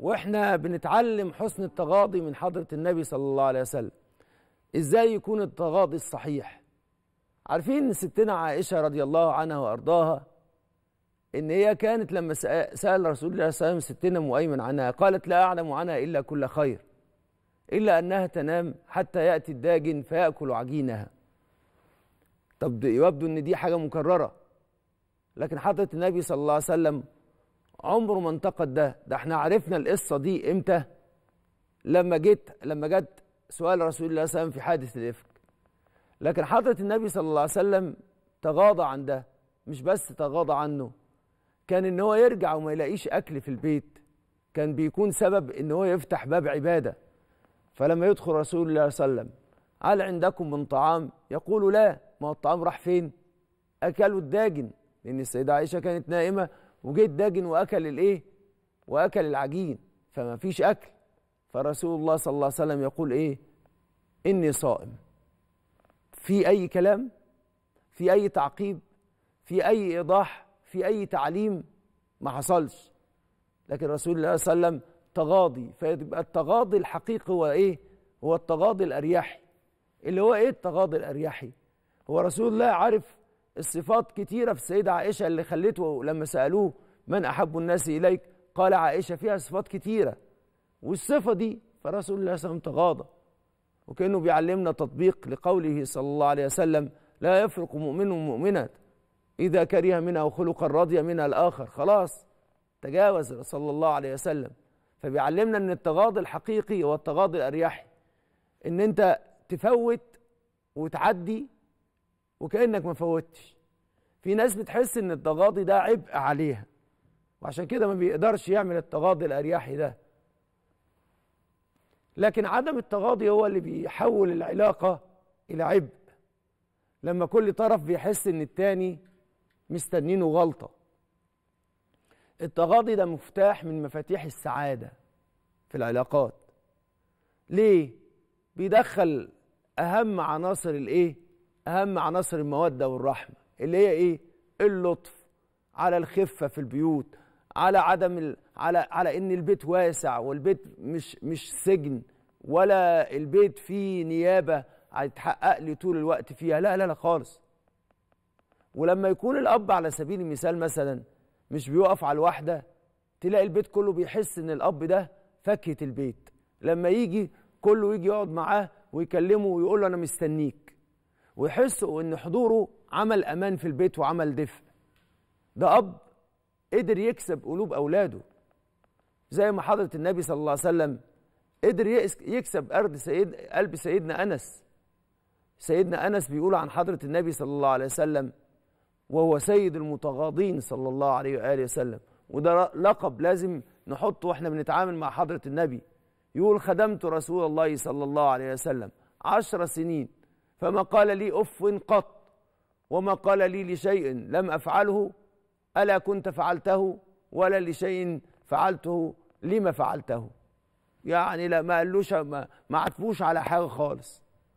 واحنا بنتعلم حسن التغاضي من حضرة النبي صلى الله عليه وسلم ازاي يكون التغاضي الصحيح عارفين ان ستنا عائشة رضي الله عنها وارضاها ان هي كانت لما سأل رسول الله صلى الله عليه وسلم ستنا مؤيمن عنها قالت لا اعلم عنها الا كل خير الا انها تنام حتى ياتي الداجن فياكل عجينها طب يبدو ان دي حاجة مكررة لكن حضرة النبي صلى الله عليه وسلم عمره ما انتقد ده ده احنا عرفنا القصه دي امتى لما جيت لما جت سؤال رسول الله صلى الله عليه وسلم في حادث الافك لكن حضره النبي صلى الله عليه وسلم تغاضى عن ده مش بس تغاضى عنه كان ان هو يرجع وما يلاقيش اكل في البيت كان بيكون سبب ان هو يفتح باب عباده فلما يدخل رسول الله صلى الله عليه وسلم هل عندكم من طعام يقول لا ما هو الطعام راح فين اكلوا الداجن لان السيده عائشه كانت نائمه وجه الداجن واكل الايه واكل العجين فما فيش اكل فرسول الله صلى الله عليه وسلم يقول ايه اني صائم في اي كلام في اي تعقيب في اي ايضاح في اي تعليم ما حصلش لكن رسول الله صلى الله عليه وسلم تغاضي فيبقى التغاضي الحقيقي هو ايه هو التغاضي الاريحي اللي هو ايه التغاضي الاريحي هو رسول الله عارف الصفات كتيرة في السيدة عائشة اللي خلته لما سألوه من أحب الناس إليك قال عائشة فيها صفات كتيرة والصفة دي فرسول الله صلى الله عليه وسلم تغاضى وكأنه بيعلمنا تطبيق لقوله صلى الله عليه وسلم لا يفرق مؤمن ومؤمنة إذا كره منها وخلقا رضي منها الآخر خلاص تجاوز صلى الله عليه وسلم فبيعلمنا أن التغاضي الحقيقي هو التغاضي الأريحي أن أنت تفوت وتعدي وكانك ما فوتش في ناس بتحس ان التغاضي ده عبء عليها وعشان كده ما بيقدرش يعمل التغاضي الاريحي ده لكن عدم التغاضي هو اللي بيحول العلاقه الى عبء لما كل طرف بيحس ان التاني مستنينه غلطه التغاضي ده مفتاح من مفاتيح السعاده في العلاقات ليه بيدخل اهم عناصر الايه اهم عناصر الموده والرحمه اللي هي ايه اللطف على الخفه في البيوت على عدم ال... على على ان البيت واسع والبيت مش مش سجن ولا البيت فيه نيابه هيتحقق لي طول الوقت فيها لا لا لا خالص ولما يكون الاب على سبيل المثال مثلا مش بيقف على الواحده تلاقي البيت كله بيحس ان الاب ده فاكهه البيت لما يجي كله يجي يقعد معاه ويكلمه ويقول له انا مستنيك ويحسوا ان حضوره عمل امان في البيت وعمل دفء ده اب قدر يكسب قلوب اولاده زي ما حضره النبي صلى الله عليه وسلم قدر يكسب قلب سيد قلب سيدنا انس سيدنا انس بيقول عن حضره النبي صلى الله عليه وسلم وهو سيد المتغاضين صلى الله عليه واله وسلم وده لقب لازم نحطه واحنا بنتعامل مع حضره النبي يقول خدمت رسول الله صلى الله عليه وسلم عشر سنين فما قال لي اف قط وما قال لي لشيء لم افعله الا كنت فعلته ولا لشيء فعلته لما فعلته يعني لا ما قالوش ما, ما على حاجه خالص